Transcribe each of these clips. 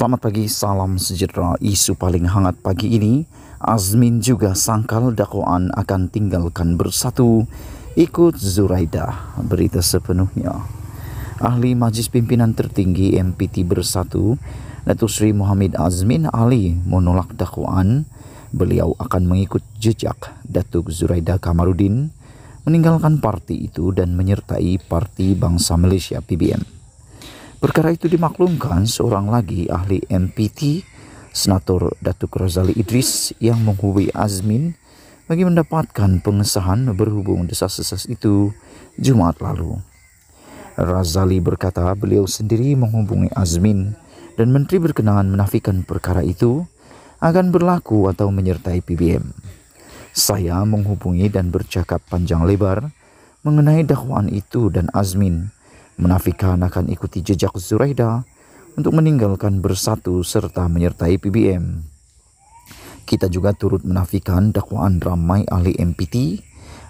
Selamat pagi, salam sejahtera. Isu paling hangat pagi ini, Azmin juga sangkal dakwaan akan tinggalkan bersatu. Ikut Zuraida. berita sepenuhnya. Ahli Majlis Pimpinan Tertinggi MPT Bersatu, Datuk Sri Muhammad Azmin Ali menolak dakwaan beliau akan mengikut jejak Datuk Zuraida Kamarudin meninggalkan parti itu dan menyertai Parti Bangsa Malaysia PBM. Perkara itu dimaklumkan seorang lagi ahli MPT, Senator Datuk Razali Idris yang menghubungi Azmin bagi mendapatkan pengesahan berhubung desas desas itu Jumat lalu. Razali berkata beliau sendiri menghubungi Azmin dan menteri berkenaan menafikan perkara itu akan berlaku atau menyertai PBM. Saya menghubungi dan bercakap panjang lebar mengenai dakwaan itu dan Azmin Menafikan akan ikuti jejak Zuraida untuk meninggalkan bersatu serta menyertai PBM. Kita juga turut menafikan dakwaan ramai ahli MPT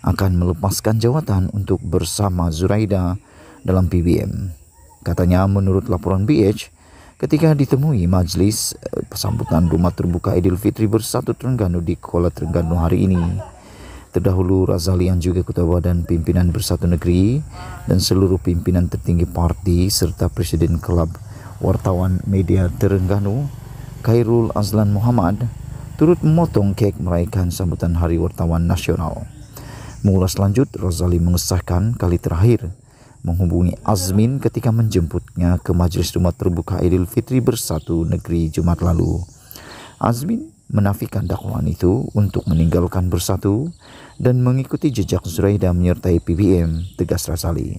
akan melepaskan jawatan untuk bersama Zuraida dalam PBM. Katanya menurut laporan BH, ketika ditemui Majlis eh, pesambutan rumah terbuka Idul Fitri bersatu Terengganu di Kuala Terengganu hari ini, terdahulu Razali yang juga ketua badan pimpinan Bersatu Negeri dan seluruh pimpinan tertinggi parti serta presiden klub wartawan media Terengganu Khairul Azlan Muhammad turut memotong kek merayakan sambutan Hari Wartawan Nasional. Mengulas lanjut, Razali mengesahkan kali terakhir menghubungi Azmin ketika menjemputnya ke Majelis Rumah Terbuka Idul Fitri Bersatu Negeri Jumat lalu. Azmin menafikan dakwaan itu untuk meninggalkan bersatu dan mengikuti jejak Zuraida menyertai PBM, tegas Rasali.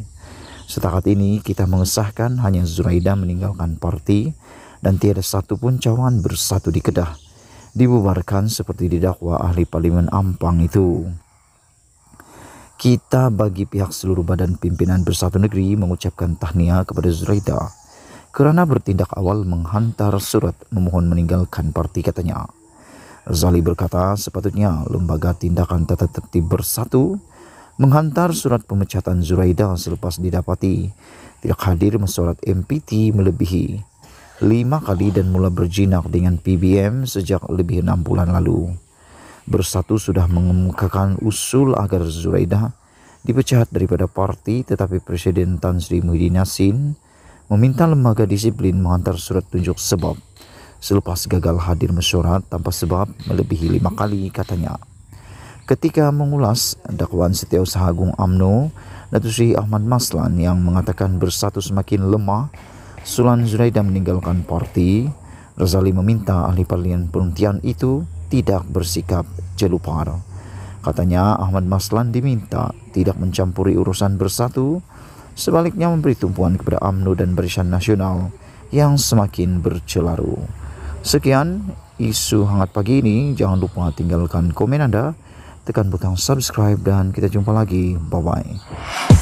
Setakat ini kita mengesahkan hanya Zuraida meninggalkan parti dan tiada satu pun cawan bersatu di Kedah. Dibubarkan seperti didakwa ahli Parlimen Ampang itu. Kita bagi pihak seluruh badan pimpinan bersatu negeri mengucapkan tahniah kepada Zuraida kerana bertindak awal menghantar surat memohon meninggalkan parti katanya. Zali berkata, sepatutnya lembaga tindakan tata tertib bersatu menghantar surat pemecatan Zuraida selepas didapati tidak hadir mesolat MPT melebihi lima kali dan mula berjinak dengan PBM sejak lebih enam bulan lalu. Bersatu sudah mengemukakan usul agar Zuraida dipecat daripada parti tetapi Presiden Tan Sri Muhyiddin Yassin meminta lembaga disiplin menghantar surat tunjuk sebab Selepas gagal hadir mesyuarat tanpa sebab melebihi lima kali katanya. Ketika mengulas dakwaan Setiausaha Agung AMNO, Datuk Sri Ahmad Maslan yang mengatakan bersatu semakin lemah, Sulan Zuraida meninggalkan parti, Razali meminta ahli parlimen perhentian itu tidak bersikap jelupar. Katanya Ahmad Maslan diminta tidak mencampuri urusan bersatu, sebaliknya memberi tumpuan kepada AMNO dan Barisan Nasional yang semakin bercelaru. Sekian isu hangat pagi ini. Jangan lupa tinggalkan komen Anda, tekan butang subscribe, dan kita jumpa lagi. Bye bye.